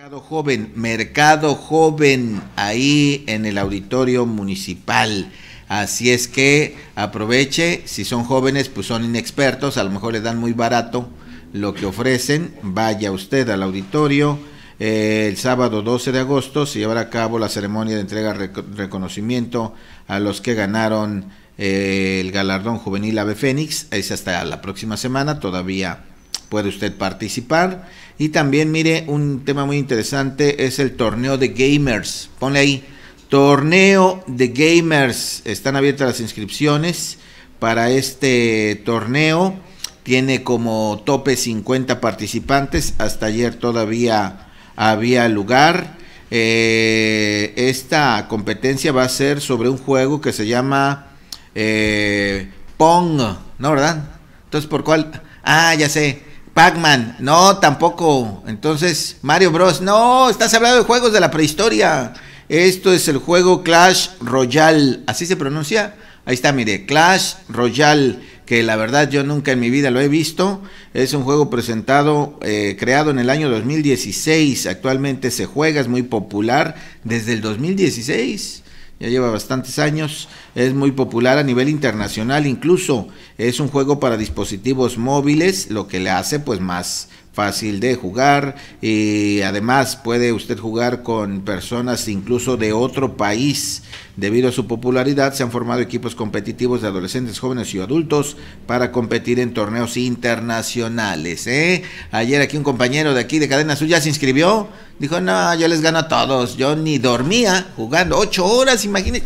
Mercado Joven, Mercado Joven, ahí en el auditorio municipal. Así es que aproveche, si son jóvenes, pues son inexpertos, a lo mejor le dan muy barato lo que ofrecen. Vaya usted al auditorio. Eh, el sábado 12 de agosto se llevará a cabo la ceremonia de entrega de reconocimiento a los que ganaron eh, el galardón juvenil Ave Fénix. Es hasta la próxima semana, todavía puede usted participar. Y también, mire, un tema muy interesante es el torneo de gamers. Ponle ahí, torneo de gamers. Están abiertas las inscripciones para este torneo. Tiene como tope 50 participantes. Hasta ayer todavía había lugar. Eh, esta competencia va a ser sobre un juego que se llama eh, Pong, ¿no verdad? Entonces, ¿por cuál? Ah, ya sé. Pac-Man, no, tampoco. Entonces, Mario Bros. No, estás hablando de juegos de la prehistoria. Esto es el juego Clash Royale. Así se pronuncia. Ahí está, mire, Clash Royale, que la verdad yo nunca en mi vida lo he visto. Es un juego presentado, eh, creado en el año 2016. Actualmente se juega, es muy popular desde el 2016 ya lleva bastantes años, es muy popular a nivel internacional, incluso es un juego para dispositivos móviles, lo que le hace pues más fácil de jugar y eh, además puede usted jugar con personas incluso de otro país. Debido a su popularidad se han formado equipos competitivos de adolescentes, jóvenes y adultos para competir en torneos internacionales. ¿eh? Ayer aquí un compañero de aquí de Cadena suya se inscribió, dijo, no, yo les gano a todos, yo ni dormía jugando ocho horas, imagínense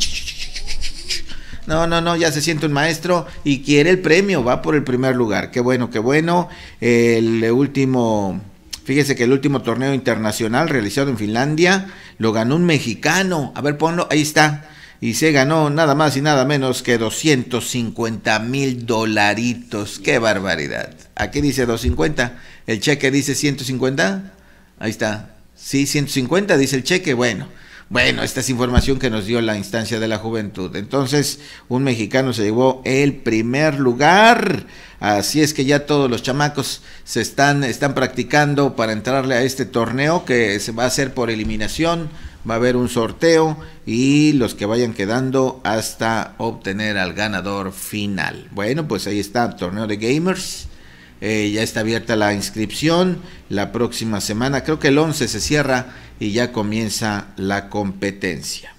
no, no, no, ya se siente un maestro y quiere el premio, va por el primer lugar. Qué bueno, qué bueno. El último, fíjese que el último torneo internacional realizado en Finlandia lo ganó un mexicano. A ver, ponlo, ahí está. Y se ganó nada más y nada menos que 250 mil dolaritos. ¡Qué barbaridad! Aquí dice 250. El cheque dice 150. Ahí está. Sí, 150 dice el cheque. Bueno, bueno, esta es información que nos dio la instancia de la juventud. Entonces, un mexicano se llevó el primer lugar. Así es que ya todos los chamacos se están, están practicando para entrarle a este torneo que se va a hacer por eliminación. Va a haber un sorteo y los que vayan quedando hasta obtener al ganador final. Bueno, pues ahí está, torneo de gamers eh, ya está abierta la inscripción. La próxima semana, creo que el 11 se cierra y ya comienza la competencia.